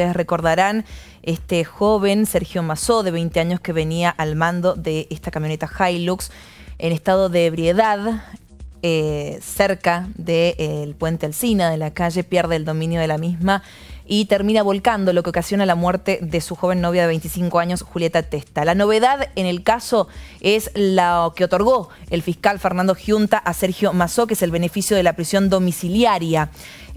Ustedes recordarán este joven Sergio Mazó, de 20 años, que venía al mando de esta camioneta Hilux en estado de ebriedad. Eh, cerca del eh, puente Alcina, de la calle, pierde el dominio de la misma y termina volcando, lo que ocasiona la muerte de su joven novia de 25 años, Julieta Testa. La novedad en el caso es la que otorgó el fiscal Fernando Giunta a Sergio Mazó, que es el beneficio de la prisión domiciliaria.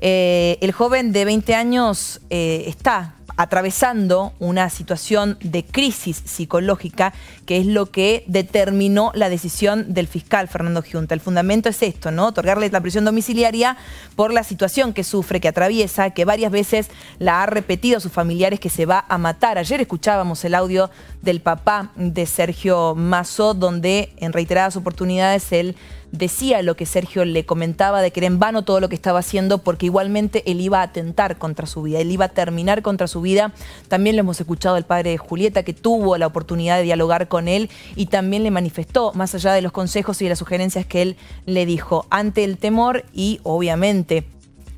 Eh, el joven de 20 años eh, está atravesando una situación de crisis psicológica, que es lo que determinó la decisión del fiscal Fernando Junta. El fundamento es esto, ¿no? Otorgarle la prisión domiciliaria por la situación que sufre, que atraviesa, que varias veces la ha repetido a sus familiares que se va a matar. Ayer escuchábamos el audio del papá de Sergio Mazo, donde en reiteradas oportunidades él decía lo que Sergio le comentaba de que era en vano todo lo que estaba haciendo porque igualmente él iba a atentar contra su vida, él iba a terminar contra su su vida. También lo hemos escuchado el padre de Julieta, que tuvo la oportunidad de dialogar con él y también le manifestó, más allá de los consejos y las sugerencias que él le dijo, ante el temor y obviamente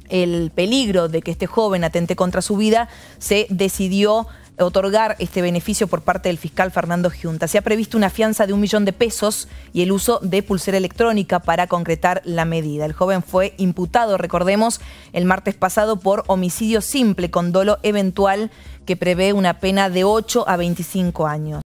el peligro de que este joven atente contra su vida, se decidió otorgar este beneficio por parte del fiscal Fernando Junta. Se ha previsto una fianza de un millón de pesos y el uso de pulsera electrónica para concretar la medida. El joven fue imputado, recordemos, el martes pasado por homicidio simple con dolo eventual que prevé una pena de 8 a 25 años.